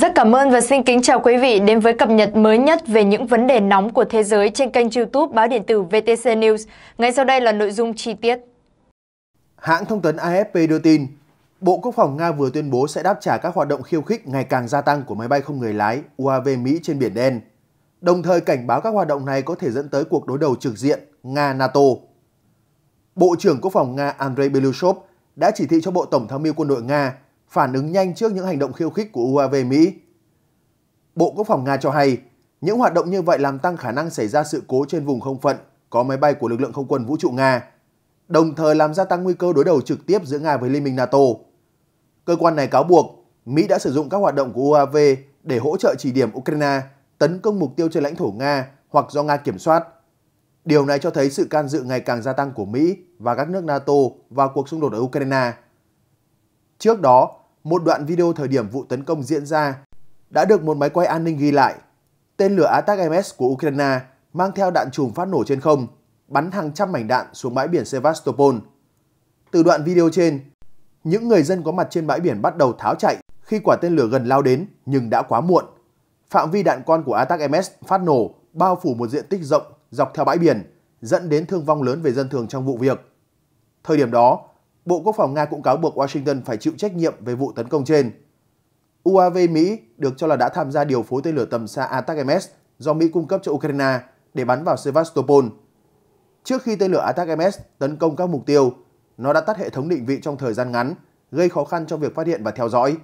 Rất cảm ơn và xin kính chào quý vị đến với cập nhật mới nhất về những vấn đề nóng của thế giới trên kênh youtube báo điện tử VTC News. Ngay sau đây là nội dung chi tiết. Hãng thông tấn AFP đưa tin, Bộ Quốc phòng Nga vừa tuyên bố sẽ đáp trả các hoạt động khiêu khích ngày càng gia tăng của máy bay không người lái UAV Mỹ trên Biển Đen, đồng thời cảnh báo các hoạt động này có thể dẫn tới cuộc đối đầu trực diện Nga-NATO. Bộ trưởng Quốc phòng Nga Andrei Belushov đã chỉ thị cho Bộ Tổng tham mưu quân đội Nga phản ứng nhanh trước những hành động khiêu khích của UAV Mỹ. Bộ Quốc phòng Nga cho hay, những hoạt động như vậy làm tăng khả năng xảy ra sự cố trên vùng không phận có máy bay của lực lượng không quân vũ trụ Nga, đồng thời làm gia tăng nguy cơ đối đầu trực tiếp giữa Nga với Liên minh NATO. Cơ quan này cáo buộc Mỹ đã sử dụng các hoạt động của UAV để hỗ trợ chỉ điểm Ukraine tấn công mục tiêu trên lãnh thổ Nga hoặc do Nga kiểm soát. Điều này cho thấy sự can dự ngày càng gia tăng của Mỹ và các nước NATO vào cuộc xung đột ở Ukraine. Trước đó, một đoạn video thời điểm vụ tấn công diễn ra đã được một máy quay an ninh ghi lại. Tên lửa Atak MS của Ukraine mang theo đạn chùm phát nổ trên không, bắn hàng trăm mảnh đạn xuống bãi biển Sevastopol. Từ đoạn video trên, những người dân có mặt trên bãi biển bắt đầu tháo chạy khi quả tên lửa gần lao đến nhưng đã quá muộn. Phạm vi đạn con của Atak MS phát nổ bao phủ một diện tích rộng dọc theo bãi biển, dẫn đến thương vong lớn về dân thường trong vụ việc. Thời điểm đó, Bộ Quốc phòng Nga cũng cáo buộc Washington phải chịu trách nhiệm về vụ tấn công trên. UAV Mỹ được cho là đã tham gia điều phối tên lửa tầm xa ATACMS do Mỹ cung cấp cho Ukraine để bắn vào Sevastopol. Trước khi tên lửa ATACMS tấn công các mục tiêu, nó đã tắt hệ thống định vị trong thời gian ngắn, gây khó khăn trong việc phát hiện và theo dõi.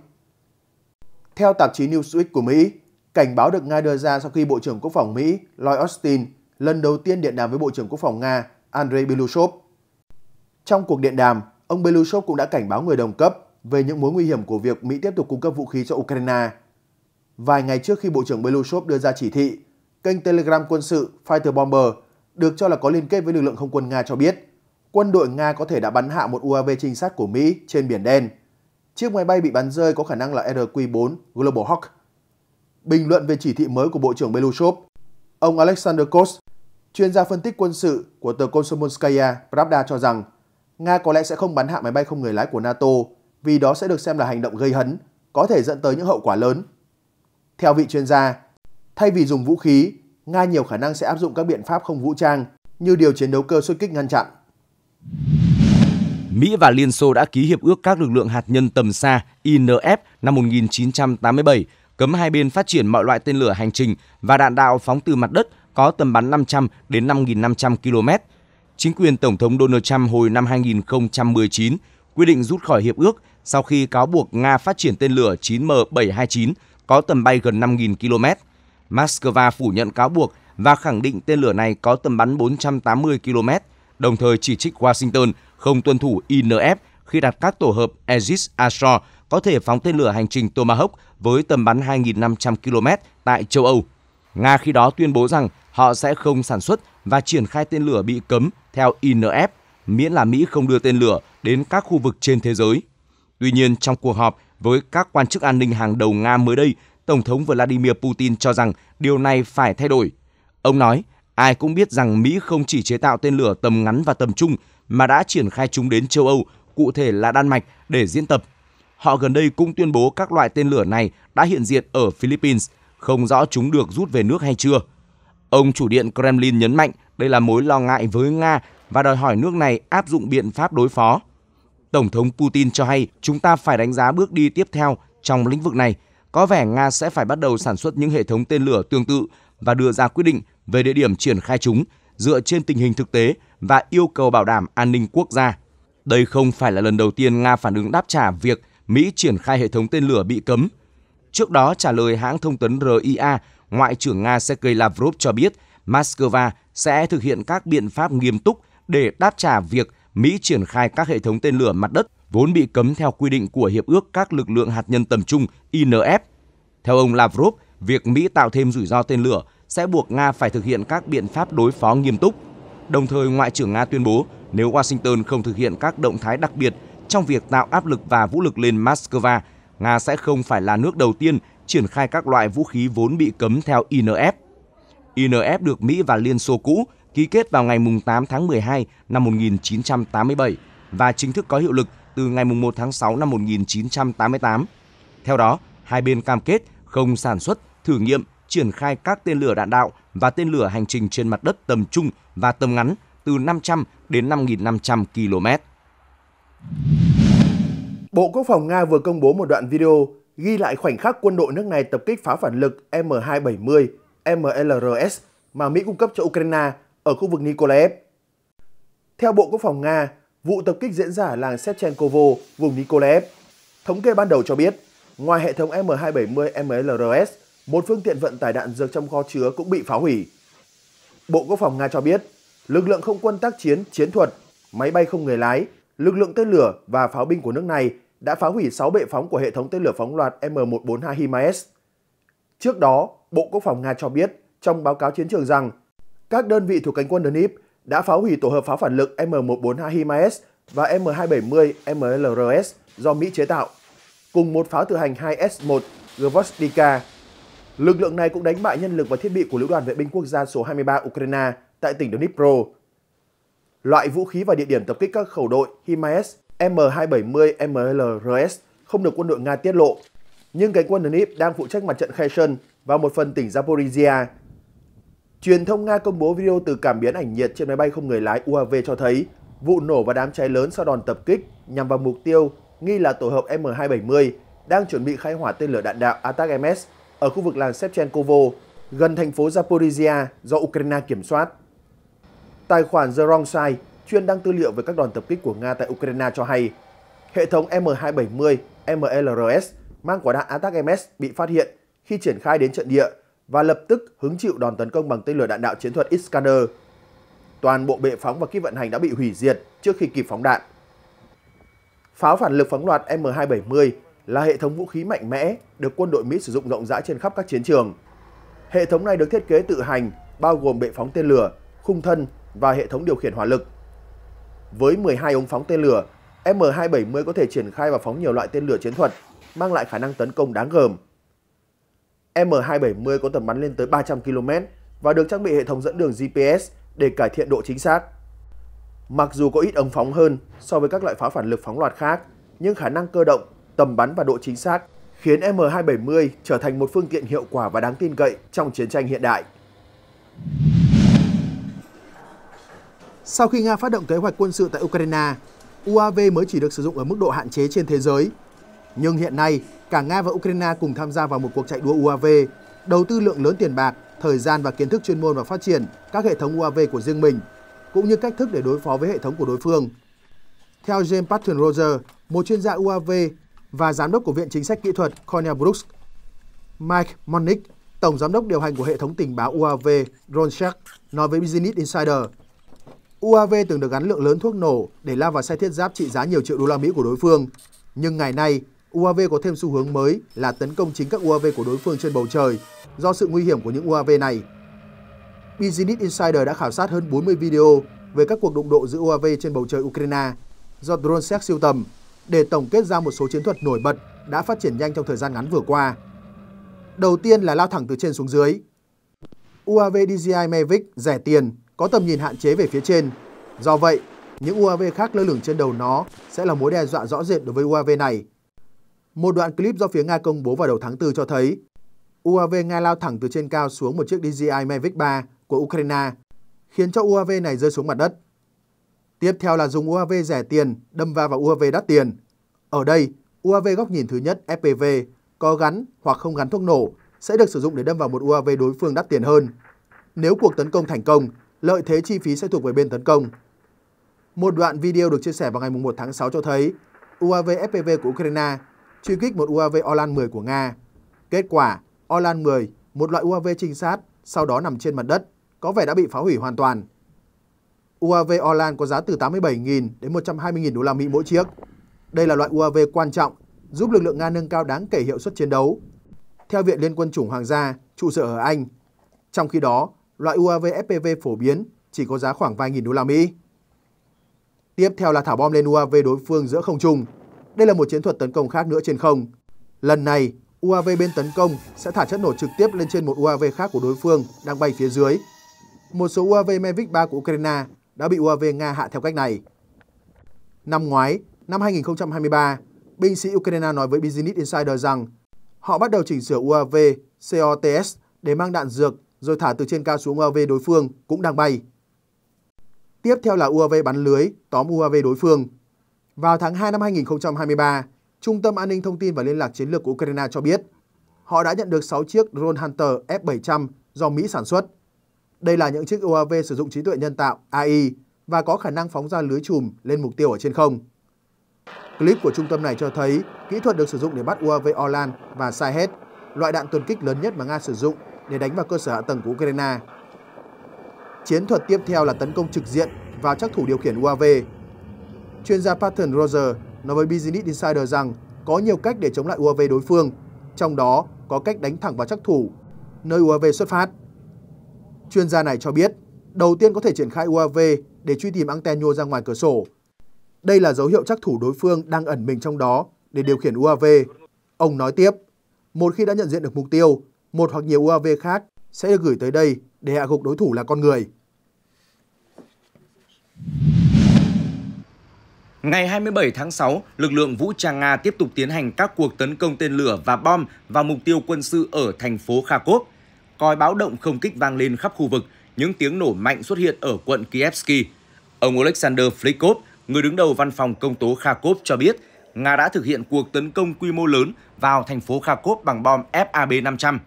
Theo tạp chí Newsweek của Mỹ, cảnh báo được Nga đưa ra sau khi Bộ trưởng Quốc phòng Mỹ Lloyd Austin lần đầu tiên điện đàm với Bộ trưởng Quốc phòng Nga Andrei Belousov Trong cuộc điện đàm, ông Belousov cũng đã cảnh báo người đồng cấp về những mối nguy hiểm của việc Mỹ tiếp tục cung cấp vũ khí cho Ukraine. Vài ngày trước khi Bộ trưởng Belousov đưa ra chỉ thị, kênh Telegram quân sự Fighter Bomber được cho là có liên kết với lực lượng không quân Nga cho biết quân đội Nga có thể đã bắn hạ một UAV trinh sát của Mỹ trên Biển Đen. Chiếc máy bay bị bắn rơi có khả năng là RQ-4 Global Hawk. Bình luận về chỉ thị mới của Bộ trưởng Belousov, ông Alexander Kos, chuyên gia phân tích quân sự của tờ Komsomolskaya Pravda cho rằng Nga có lẽ sẽ không bắn hạ máy bay không người lái của NATO vì đó sẽ được xem là hành động gây hấn, có thể dẫn tới những hậu quả lớn. Theo vị chuyên gia, thay vì dùng vũ khí, Nga nhiều khả năng sẽ áp dụng các biện pháp không vũ trang như điều chiến đấu cơ xuất kích ngăn chặn. Mỹ và Liên Xô đã ký hiệp ước các lực lượng hạt nhân tầm xa INF năm 1987, cấm hai bên phát triển mọi loại tên lửa hành trình và đạn đạo phóng từ mặt đất có tầm bắn 500 đến 5.500 km, Chính quyền Tổng thống Donald Trump hồi năm 2019 quy định rút khỏi hiệp ước sau khi cáo buộc Nga phát triển tên lửa 9M729 có tầm bay gần 5.000 km. Moscow phủ nhận cáo buộc và khẳng định tên lửa này có tầm bắn 480 km, đồng thời chỉ trích Washington không tuân thủ INF khi đặt các tổ hợp Aegis Ashore có thể phóng tên lửa hành trình Tomahawk với tầm bắn 2.500 km tại châu Âu. Nga khi đó tuyên bố rằng họ sẽ không sản xuất và triển khai tên lửa bị cấm theo INF, miễn là Mỹ không đưa tên lửa đến các khu vực trên thế giới. Tuy nhiên, trong cuộc họp với các quan chức an ninh hàng đầu Nga mới đây, Tổng thống Vladimir Putin cho rằng điều này phải thay đổi. Ông nói, ai cũng biết rằng Mỹ không chỉ chế tạo tên lửa tầm ngắn và tầm trung mà đã triển khai chúng đến châu Âu, cụ thể là Đan Mạch, để diễn tập. Họ gần đây cũng tuyên bố các loại tên lửa này đã hiện diện ở Philippines, không rõ chúng được rút về nước hay chưa – Ông chủ điện Kremlin nhấn mạnh đây là mối lo ngại với Nga và đòi hỏi nước này áp dụng biện pháp đối phó. Tổng thống Putin cho hay chúng ta phải đánh giá bước đi tiếp theo trong lĩnh vực này. Có vẻ Nga sẽ phải bắt đầu sản xuất những hệ thống tên lửa tương tự và đưa ra quyết định về địa điểm triển khai chúng dựa trên tình hình thực tế và yêu cầu bảo đảm an ninh quốc gia. Đây không phải là lần đầu tiên Nga phản ứng đáp trả việc Mỹ triển khai hệ thống tên lửa bị cấm. Trước đó trả lời hãng thông tấn RIA, Ngoại trưởng Nga Sergei Lavrov cho biết Moscow sẽ thực hiện các biện pháp nghiêm túc để đáp trả việc Mỹ triển khai các hệ thống tên lửa mặt đất vốn bị cấm theo quy định của Hiệp ước các lực lượng hạt nhân tầm trung INF. Theo ông Lavrov, việc Mỹ tạo thêm rủi ro tên lửa sẽ buộc Nga phải thực hiện các biện pháp đối phó nghiêm túc. Đồng thời, Ngoại trưởng Nga tuyên bố nếu Washington không thực hiện các động thái đặc biệt trong việc tạo áp lực và vũ lực lên Moscow, Nga sẽ không phải là nước đầu tiên triển khai các loại vũ khí vốn bị cấm theo INF. INF được Mỹ và Liên Xô cũ ký kết vào ngày 8 tháng 12 năm 1987 và chính thức có hiệu lực từ ngày 1 tháng 6 năm 1988. Theo đó, hai bên cam kết không sản xuất, thử nghiệm, triển khai các tên lửa đạn đạo và tên lửa hành trình trên mặt đất tầm trung và tầm ngắn từ 500 đến 5.500 km. Bộ Quốc phòng Nga vừa công bố một đoạn video ghi lại khoảnh khắc quân đội nước này tập kích pháo phản lực M270 MLRS mà Mỹ cung cấp cho Ukraine ở khu vực Nikolaev. Theo Bộ Quốc phòng Nga, vụ tập kích diễn ra ở làng Shevchenkovo, vùng Nikolaev. Thống kê ban đầu cho biết, ngoài hệ thống M270 MLRS, một phương tiện vận tải đạn dược trong kho chứa cũng bị phá hủy. Bộ Quốc phòng Nga cho biết, lực lượng không quân tác chiến, chiến thuật, máy bay không người lái, lực lượng tên lửa và pháo binh của nước này đã phá hủy 6 bệ phóng của hệ thống tên lửa phóng loạt M142 HIMARS. Trước đó, Bộ Quốc phòng Nga cho biết trong báo cáo chiến trường rằng các đơn vị thuộc cánh quân Donetsk đã phá hủy tổ hợp pháo phản lực M142 HIMARS và M270 MLRS do Mỹ chế tạo, cùng một pháo tự hành 2S1 Gvozdika. Lực lượng này cũng đánh bại nhân lực và thiết bị của Lữ đoàn Vệ binh Quốc gia số 23 Ukraine tại tỉnh Donetsk. Loại vũ khí và địa điểm tập kích các khẩu đội HIMARS M270 MLRS không được quân đội Nga tiết lộ, nhưng cánh quân Dnip đang phụ trách mặt trận Kherson và một phần tỉnh Zaporizhia. Truyền thông Nga công bố video từ cảm biến ảnh nhiệt trên máy bay không người lái UAV cho thấy vụ nổ và đám cháy lớn sau đòn tập kích nhằm vào mục tiêu nghi là tổ hợp M270 đang chuẩn bị khai hỏa tên lửa đạn đạo Atak MS ở khu vực làng Shevchenkovo gần thành phố Zaporizhia do Ukraine kiểm soát. Tài khoản The Wrong Side chuyên đăng tư liệu về các đoàn tập kích của Nga tại Ukraine cho hay, hệ thống M270 MLRS mang quả đạn ATAC-MS bị phát hiện khi triển khai đến trận địa và lập tức hứng chịu đòn tấn công bằng tên lửa đạn đạo chiến thuật Iskander. Toàn bộ bệ phóng và kíp vận hành đã bị hủy diệt trước khi kịp phóng đạn. Pháo phản lực phóng loạt M270 là hệ thống vũ khí mạnh mẽ được quân đội Mỹ sử dụng rộng rãi trên khắp các chiến trường. Hệ thống này được thiết kế tự hành, bao gồm bệ phóng tên lửa, khung thân và hệ thống điều khiển hỏa lực. Với 12 ống phóng tên lửa, M270 có thể triển khai và phóng nhiều loại tên lửa chiến thuật, mang lại khả năng tấn công đáng gờm. M270 có tầm bắn lên tới 300 km và được trang bị hệ thống dẫn đường GPS để cải thiện độ chính xác. Mặc dù có ít ống phóng hơn so với các loại pháo phản lực phóng loạt khác, nhưng khả năng cơ động, tầm bắn và độ chính xác khiến M270 trở thành một phương tiện hiệu quả và đáng tin cậy trong chiến tranh hiện đại. Sau khi Nga phát động kế hoạch quân sự tại Ukraine, UAV mới chỉ được sử dụng ở mức độ hạn chế trên thế giới. Nhưng hiện nay, cả Nga và Ukraine cùng tham gia vào một cuộc chạy đua UAV, đầu tư lượng lớn tiền bạc, thời gian và kiến thức chuyên môn vào phát triển các hệ thống UAV của riêng mình, cũng như cách thức để đối phó với hệ thống của đối phương. Theo James Patton Roger, một chuyên gia UAV và giám đốc của Viện Chính sách Kỹ thuật Cornell Brooks, Mike Monick, tổng giám đốc điều hành của hệ thống tình báo UAV Ronshark, nói với Business Insider, UAV từng được gắn lượng lớn thuốc nổ để lao vào xe thiết giáp trị giá nhiều triệu đô la Mỹ của đối phương. Nhưng ngày nay, UAV có thêm xu hướng mới là tấn công chính các UAV của đối phương trên bầu trời do sự nguy hiểm của những UAV này. Business Insider đã khảo sát hơn 40 video về các cuộc đụng độ giữa UAV trên bầu trời Ukraine do DroneSec siêu tầm để tổng kết ra một số chiến thuật nổi bật đã phát triển nhanh trong thời gian ngắn vừa qua. Đầu tiên là lao thẳng từ trên xuống dưới. UAV DJI Mavic rẻ tiền, có tầm nhìn hạn chế về phía trên Do vậy, những UAV khác lơ lửng trên đầu nó sẽ là mối đe dọa rõ rệt đối với UAV này. Một đoạn clip do phía Nga công bố vào đầu tháng 4 cho thấy UAV Nga lao thẳng từ trên cao xuống một chiếc DJI Mavic 3 của Ukraine, khiến cho UAV này rơi xuống mặt đất. Tiếp theo là dùng UAV rẻ tiền đâm va vào UAV đắt tiền. Ở đây, UAV góc nhìn thứ nhất FPV có gắn hoặc không gắn thuốc nổ sẽ được sử dụng để đâm vào một UAV đối phương đắt tiền hơn. Nếu cuộc tấn công thành công, lợi thế chi phí sẽ thuộc về bên tấn công. Một đoạn video được chia sẻ vào ngày 1 tháng 6 cho thấy UAV FPV của Ukraine truy kích một UAV Orlan 10 của Nga. Kết quả, Orlan 10, một loại UAV trinh sát, sau đó nằm trên mặt đất, có vẻ đã bị phá hủy hoàn toàn. UAV Orlan có giá từ 87.000 đến 120.000 đô la Mỹ mỗi chiếc. Đây là loại UAV quan trọng, giúp lực lượng Nga nâng cao đáng kể hiệu suất chiến đấu. Theo Viện Liên quân chủng Hoàng gia, trụ sở ở Anh, trong khi đó, loại UAV FPV phổ biến chỉ có giá khoảng vài nghìn đô la Mỹ. Tiếp theo là thả bom lên UAV đối phương giữa không trung. Đây là một chiến thuật tấn công khác nữa trên không. Lần này, UAV bên tấn công sẽ thả chất nổ trực tiếp lên trên một UAV khác của đối phương đang bay phía dưới. Một số UAV Mavic 3 của Ukraine đã bị UAV Nga hạ theo cách này. Năm ngoái, năm 2023, binh sĩ Ukraine nói với Business Insider rằng họ bắt đầu chỉnh sửa UAV COTS để mang đạn dược rồi thả từ trên cao xuống UAV đối phương cũng đang bay tiếp theo là UAV bắn lưới tóm UAV đối phương. Vào tháng 2 năm 2023, Trung tâm An ninh Thông tin và Liên lạc Chiến lược của Ukraine cho biết họ đã nhận được 6 chiếc drone Hunter F-700 do Mỹ sản xuất. Đây là những chiếc UAV sử dụng trí tuệ nhân tạo AI và có khả năng phóng ra lưới chùm lên mục tiêu ở trên không. Clip của trung tâm này cho thấy kỹ thuật được sử dụng để bắt UAV Orlan và Sahed, loại đạn tuần kích lớn nhất mà Nga sử dụng để đánh vào cơ sở hạ tầng của Ukraine. Chiến thuật tiếp theo là tấn công trực diện vào các thủ điều khiển UAV. Chuyên gia Patton Roger nói với Business Insider rằng có nhiều cách để chống lại UAV đối phương, trong đó có cách đánh thẳng vào chắc thủ, nơi UAV xuất phát. Chuyên gia này cho biết, đầu tiên có thể triển khai UAV để truy tìm Antenio ra ngoài cửa sổ. Đây là dấu hiệu chắc thủ đối phương đang ẩn mình trong đó để điều khiển UAV. Ông nói tiếp, một khi đã nhận diện được mục tiêu, một hoặc nhiều UAV khác sẽ được gửi tới đây để hạ gục đối thủ là con người. Ngày 27 tháng 6, lực lượng vũ trang Nga tiếp tục tiến hành các cuộc tấn công tên lửa và bom vào mục tiêu quân sự ở thành phố Kharkov. Còi báo động không kích vang lên khắp khu vực, những tiếng nổ mạnh xuất hiện ở quận Kievsky. Ông Alexander Flikov, người đứng đầu văn phòng công tố Kharkov cho biết, Nga đã thực hiện cuộc tấn công quy mô lớn vào thành phố Kharkov bằng bom FAB-500.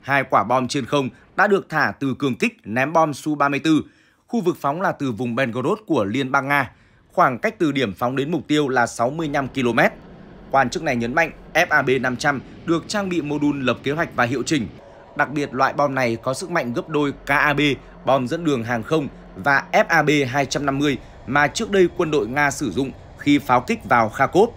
Hai quả bom trên không đã được thả từ cường kích ném bom Su-34. Khu vực phóng là từ vùng Belgorod của Liên bang Nga, khoảng cách từ điểm phóng đến mục tiêu là 65 km. Quan chức này nhấn mạnh FAB-500 được trang bị mô đun lập kế hoạch và hiệu chỉnh. Đặc biệt, loại bom này có sức mạnh gấp đôi KAB, bom dẫn đường hàng không và FAB-250 mà trước đây quân đội Nga sử dụng khi pháo kích vào Kharkov.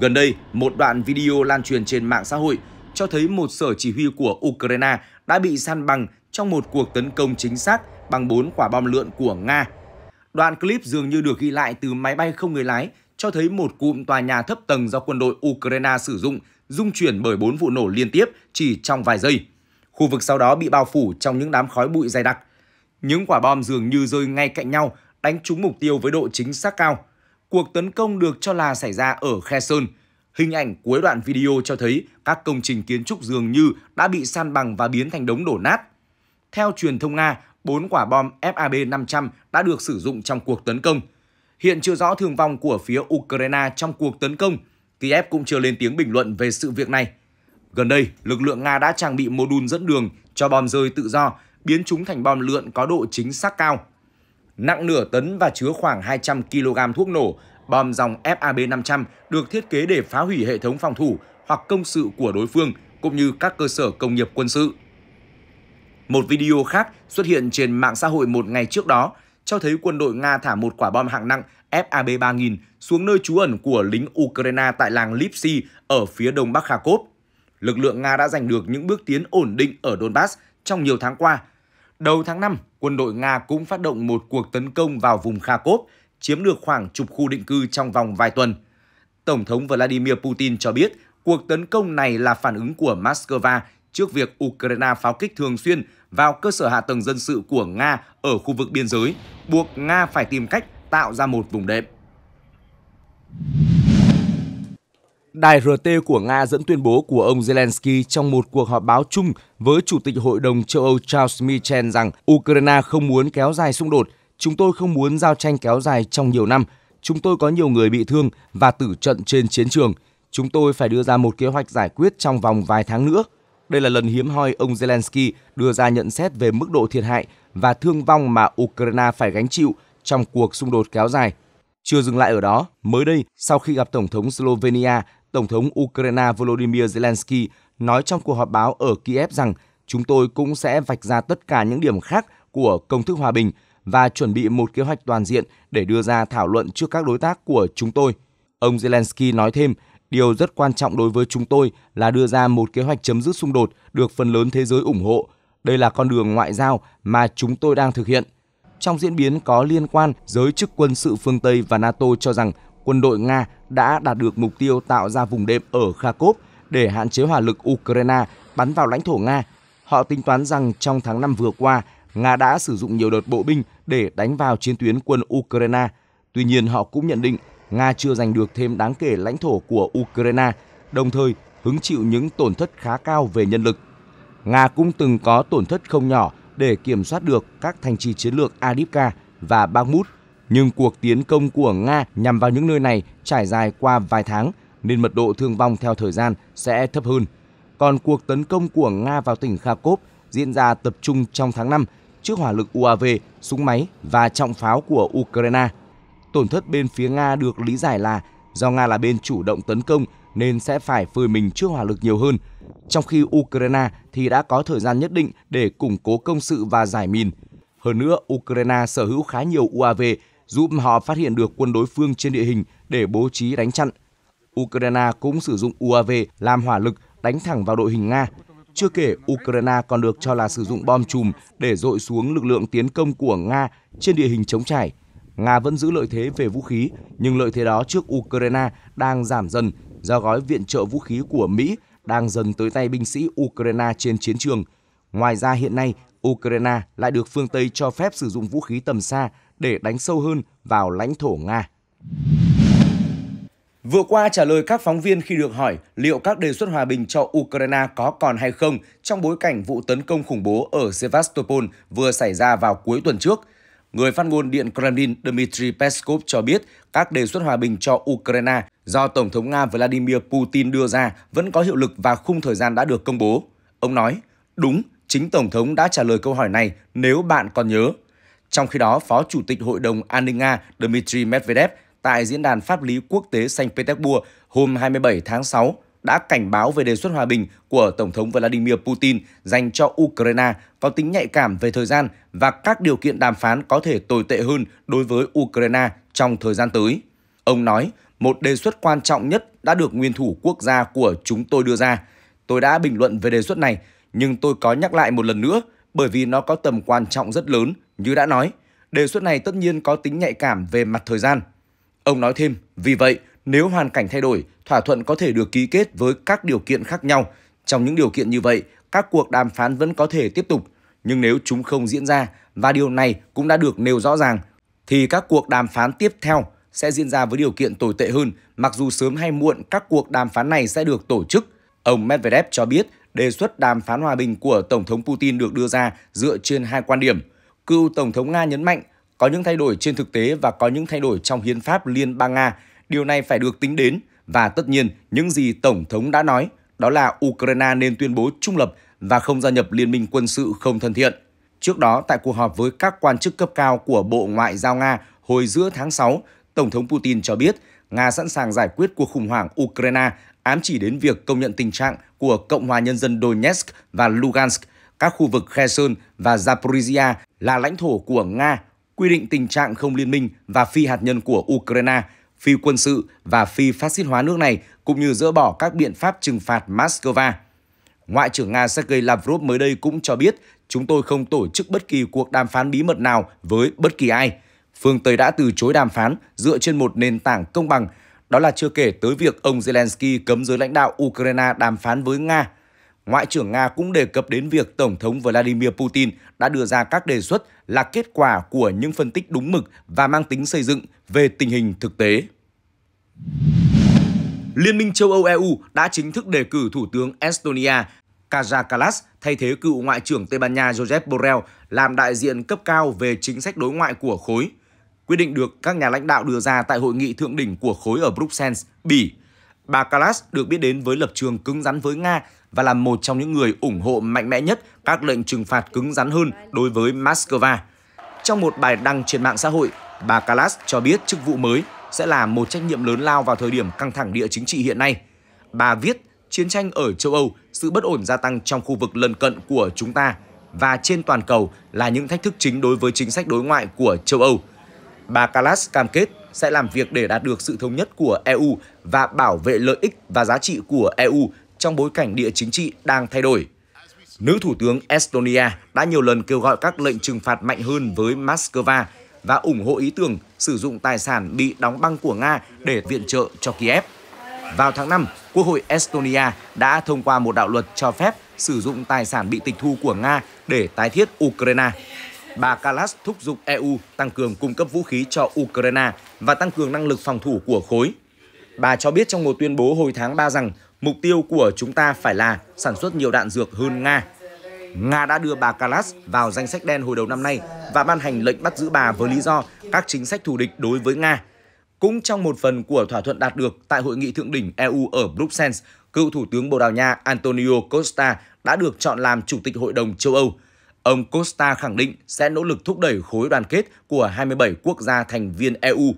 Gần đây, một đoạn video lan truyền trên mạng xã hội cho thấy một sở chỉ huy của Ukraine đã bị săn bằng trong một cuộc tấn công chính xác bằng 4 quả bom lượn của Nga. Đoạn clip dường như được ghi lại từ máy bay không người lái cho thấy một cụm tòa nhà thấp tầng do quân đội Ukraine sử dụng dung chuyển bởi 4 vụ nổ liên tiếp chỉ trong vài giây. Khu vực sau đó bị bao phủ trong những đám khói bụi dày đặc. Những quả bom dường như rơi ngay cạnh nhau, đánh trúng mục tiêu với độ chính xác cao. Cuộc tấn công được cho là xảy ra ở Kherson, Hình ảnh cuối đoạn video cho thấy các công trình kiến trúc dường như đã bị san bằng và biến thành đống đổ nát. Theo truyền thông Nga, 4 quả bom FAB-500 đã được sử dụng trong cuộc tấn công. Hiện chưa rõ thương vong của phía Ukraine trong cuộc tấn công. Kiev cũng chưa lên tiếng bình luận về sự việc này. Gần đây, lực lượng Nga đã trang bị mô đun dẫn đường cho bom rơi tự do, biến chúng thành bom lượn có độ chính xác cao. Nặng nửa tấn và chứa khoảng 200 kg thuốc nổ Bom dòng FAB-500 được thiết kế để phá hủy hệ thống phòng thủ hoặc công sự của đối phương cũng như các cơ sở công nghiệp quân sự. Một video khác xuất hiện trên mạng xã hội một ngày trước đó cho thấy quân đội Nga thả một quả bom hạng nặng FAB-3000 xuống nơi trú ẩn của lính Ukraine tại làng Lipsy ở phía đông bắc Kharkov. Lực lượng Nga đã giành được những bước tiến ổn định ở Donbass trong nhiều tháng qua. Đầu tháng 5, quân đội Nga cũng phát động một cuộc tấn công vào vùng Kharkov chiếm được khoảng chục khu định cư trong vòng vài tuần. Tổng thống Vladimir Putin cho biết cuộc tấn công này là phản ứng của Moscow trước việc Ukraine pháo kích thường xuyên vào cơ sở hạ tầng dân sự của Nga ở khu vực biên giới, buộc Nga phải tìm cách tạo ra một vùng đệm. Đài RT của Nga dẫn tuyên bố của ông Zelensky trong một cuộc họp báo chung với Chủ tịch Hội đồng châu Âu Charles Michel rằng Ukraine không muốn kéo dài xung đột – Chúng tôi không muốn giao tranh kéo dài trong nhiều năm. Chúng tôi có nhiều người bị thương và tử trận trên chiến trường. Chúng tôi phải đưa ra một kế hoạch giải quyết trong vòng vài tháng nữa. Đây là lần hiếm hoi ông Zelensky đưa ra nhận xét về mức độ thiệt hại và thương vong mà Ukraine phải gánh chịu trong cuộc xung đột kéo dài. Chưa dừng lại ở đó, mới đây, sau khi gặp Tổng thống Slovenia, Tổng thống Ukraine Volodymyr Zelensky nói trong cuộc họp báo ở Kiev rằng chúng tôi cũng sẽ vạch ra tất cả những điểm khác của công thức hòa bình và chuẩn bị một kế hoạch toàn diện để đưa ra thảo luận trước các đối tác của chúng tôi. Ông Zelensky nói thêm, điều rất quan trọng đối với chúng tôi là đưa ra một kế hoạch chấm dứt xung đột được phần lớn thế giới ủng hộ. Đây là con đường ngoại giao mà chúng tôi đang thực hiện. Trong diễn biến có liên quan, giới chức quân sự phương Tây và NATO cho rằng quân đội Nga đã đạt được mục tiêu tạo ra vùng đệm ở Kharkov để hạn chế hỏa lực Ukraine bắn vào lãnh thổ Nga. Họ tính toán rằng trong tháng 5 vừa qua, Nga đã sử dụng nhiều đợt bộ binh để đánh vào chiến tuyến quân Ukraine. Tuy nhiên, họ cũng nhận định Nga chưa giành được thêm đáng kể lãnh thổ của Ukraine, đồng thời hứng chịu những tổn thất khá cao về nhân lực. Nga cũng từng có tổn thất không nhỏ để kiểm soát được các thành trì chiến lược Adivka và Bakhmut, nhưng cuộc tiến công của Nga nhằm vào những nơi này trải dài qua vài tháng nên mật độ thương vong theo thời gian sẽ thấp hơn. Còn cuộc tấn công của Nga vào tỉnh Kharkov diễn ra tập trung trong tháng 5 trước hỏa lực UAV, súng máy và trọng pháo của Ukraine. Tổn thất bên phía Nga được lý giải là do Nga là bên chủ động tấn công nên sẽ phải phơi mình trước hỏa lực nhiều hơn, trong khi Ukraine thì đã có thời gian nhất định để củng cố công sự và giải mìn. Hơn nữa, Ukraine sở hữu khá nhiều UAV giúp họ phát hiện được quân đối phương trên địa hình để bố trí đánh chặn. Ukraine cũng sử dụng UAV làm hỏa lực đánh thẳng vào đội hình Nga chưa kể, Ukraine còn được cho là sử dụng bom chùm để dội xuống lực lượng tiến công của Nga trên địa hình chống trải. Nga vẫn giữ lợi thế về vũ khí, nhưng lợi thế đó trước Ukraine đang giảm dần do gói viện trợ vũ khí của Mỹ đang dần tới tay binh sĩ Ukraine trên chiến trường. Ngoài ra hiện nay, Ukraine lại được phương Tây cho phép sử dụng vũ khí tầm xa để đánh sâu hơn vào lãnh thổ Nga. Vừa qua trả lời các phóng viên khi được hỏi liệu các đề xuất hòa bình cho Ukraine có còn hay không trong bối cảnh vụ tấn công khủng bố ở Sevastopol vừa xảy ra vào cuối tuần trước, người phát ngôn Điện Kremlin Dmitry Peskov cho biết các đề xuất hòa bình cho Ukraine do Tổng thống Nga Vladimir Putin đưa ra vẫn có hiệu lực và khung thời gian đã được công bố. Ông nói, đúng, chính Tổng thống đã trả lời câu hỏi này nếu bạn còn nhớ. Trong khi đó, Phó Chủ tịch Hội đồng An ninh Nga Dmitry Medvedev tại Diễn đàn Pháp lý Quốc tế Saint Petersburg hôm 27 tháng 6 đã cảnh báo về đề xuất hòa bình của Tổng thống Vladimir Putin dành cho Ukraine có tính nhạy cảm về thời gian và các điều kiện đàm phán có thể tồi tệ hơn đối với Ukraine trong thời gian tới. Ông nói, một đề xuất quan trọng nhất đã được nguyên thủ quốc gia của chúng tôi đưa ra. Tôi đã bình luận về đề xuất này, nhưng tôi có nhắc lại một lần nữa bởi vì nó có tầm quan trọng rất lớn, như đã nói. Đề xuất này tất nhiên có tính nhạy cảm về mặt thời gian – Ông nói thêm, vì vậy, nếu hoàn cảnh thay đổi, thỏa thuận có thể được ký kết với các điều kiện khác nhau. Trong những điều kiện như vậy, các cuộc đàm phán vẫn có thể tiếp tục. Nhưng nếu chúng không diễn ra, và điều này cũng đã được nêu rõ ràng, thì các cuộc đàm phán tiếp theo sẽ diễn ra với điều kiện tồi tệ hơn, mặc dù sớm hay muộn các cuộc đàm phán này sẽ được tổ chức. Ông Medvedev cho biết đề xuất đàm phán hòa bình của Tổng thống Putin được đưa ra dựa trên hai quan điểm. Cựu Tổng thống Nga nhấn mạnh có những thay đổi trên thực tế và có những thay đổi trong hiến pháp Liên bang Nga. Điều này phải được tính đến và tất nhiên những gì Tổng thống đã nói đó là Ukraine nên tuyên bố trung lập và không gia nhập liên minh quân sự không thân thiện. Trước đó, tại cuộc họp với các quan chức cấp cao của Bộ Ngoại giao Nga hồi giữa tháng 6, Tổng thống Putin cho biết Nga sẵn sàng giải quyết cuộc khủng hoảng Ukraine, ám chỉ đến việc công nhận tình trạng của Cộng hòa Nhân dân Donetsk và Lugansk, các khu vực Kherson và Zaporizhia là lãnh thổ của Nga quy định tình trạng không liên minh và phi hạt nhân của Ukraine, phi quân sự và phi phát xít hóa nước này, cũng như dỡ bỏ các biện pháp trừng phạt Moscow. Ngoại trưởng Nga Sergei Lavrov mới đây cũng cho biết, chúng tôi không tổ chức bất kỳ cuộc đàm phán bí mật nào với bất kỳ ai. Phương Tây đã từ chối đàm phán dựa trên một nền tảng công bằng, đó là chưa kể tới việc ông Zelensky cấm giới lãnh đạo Ukraine đàm phán với Nga – Ngoại trưởng Nga cũng đề cập đến việc Tổng thống Vladimir Putin đã đưa ra các đề xuất là kết quả của những phân tích đúng mực và mang tính xây dựng về tình hình thực tế. Liên minh châu Âu EU đã chính thức đề cử Thủ tướng Estonia Kaja Kallas thay thế cựu Ngoại trưởng Tây Ban Nha Josep Borrell làm đại diện cấp cao về chính sách đối ngoại của khối. Quyết định được các nhà lãnh đạo đưa ra tại hội nghị thượng đỉnh của khối ở Bruxelles, Bỉ. Bà Kallas được biết đến với lập trường cứng rắn với Nga và là một trong những người ủng hộ mạnh mẽ nhất các lệnh trừng phạt cứng rắn hơn đối với Moscow. Trong một bài đăng trên mạng xã hội, bà Kalas cho biết chức vụ mới sẽ là một trách nhiệm lớn lao vào thời điểm căng thẳng địa chính trị hiện nay. Bà viết, chiến tranh ở châu Âu, sự bất ổn gia tăng trong khu vực lân cận của chúng ta và trên toàn cầu là những thách thức chính đối với chính sách đối ngoại của châu Âu. Bà Kalas cam kết sẽ làm việc để đạt được sự thống nhất của EU và bảo vệ lợi ích và giá trị của EU trong bối cảnh địa chính trị đang thay đổi. Nữ Thủ tướng Estonia đã nhiều lần kêu gọi các lệnh trừng phạt mạnh hơn với Moscow và ủng hộ ý tưởng sử dụng tài sản bị đóng băng của Nga để viện trợ cho Kiev. Vào tháng 5, Quốc hội Estonia đã thông qua một đạo luật cho phép sử dụng tài sản bị tịch thu của Nga để tái thiết Ukraine. Bà Kalas thúc giục EU tăng cường cung cấp vũ khí cho Ukraine và tăng cường năng lực phòng thủ của khối. Bà cho biết trong một tuyên bố hồi tháng 3 rằng Mục tiêu của chúng ta phải là sản xuất nhiều đạn dược hơn Nga. Nga đã đưa bà Kalas vào danh sách đen hồi đầu năm nay và ban hành lệnh bắt giữ bà với lý do các chính sách thù địch đối với Nga. Cũng trong một phần của thỏa thuận đạt được tại hội nghị thượng đỉnh EU ở Bruxelles, cựu Thủ tướng Bồ Đào Nha Antonio Costa đã được chọn làm Chủ tịch Hội đồng châu Âu. Ông Costa khẳng định sẽ nỗ lực thúc đẩy khối đoàn kết của 27 quốc gia thành viên EU.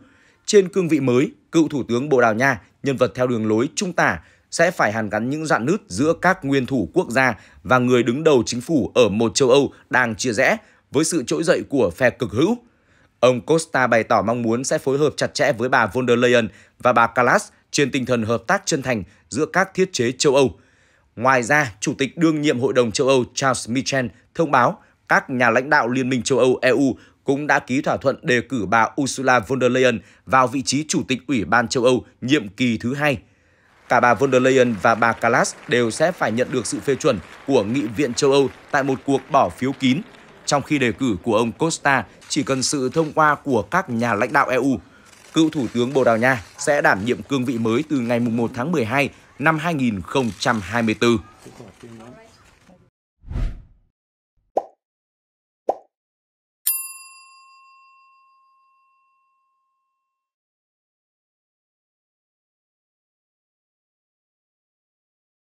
Trên cương vị mới, cựu Thủ tướng Bồ Đào Nha, nhân vật theo đường lối trung tả, sẽ phải hàn gắn những dạn nứt giữa các nguyên thủ quốc gia và người đứng đầu chính phủ ở một châu Âu đang chia rẽ với sự trỗi dậy của phe cực hữu. Ông Costa bày tỏ mong muốn sẽ phối hợp chặt chẽ với bà von der Leyen và bà Kallas trên tinh thần hợp tác chân thành giữa các thiết chế châu Âu. Ngoài ra, Chủ tịch đương nhiệm Hội đồng châu Âu Charles Michel thông báo các nhà lãnh đạo Liên minh châu Âu EU cũng đã ký thỏa thuận đề cử bà Ursula von der Leyen vào vị trí Chủ tịch Ủy ban châu Âu nhiệm kỳ thứ hai – Cả bà von der Leyen và bà Callas đều sẽ phải nhận được sự phê chuẩn của Nghị viện châu Âu tại một cuộc bỏ phiếu kín, trong khi đề cử của ông Costa chỉ cần sự thông qua của các nhà lãnh đạo EU. Cựu Thủ tướng Bồ Đào Nha sẽ đảm nhiệm cương vị mới từ ngày 1 tháng 12 năm 2024.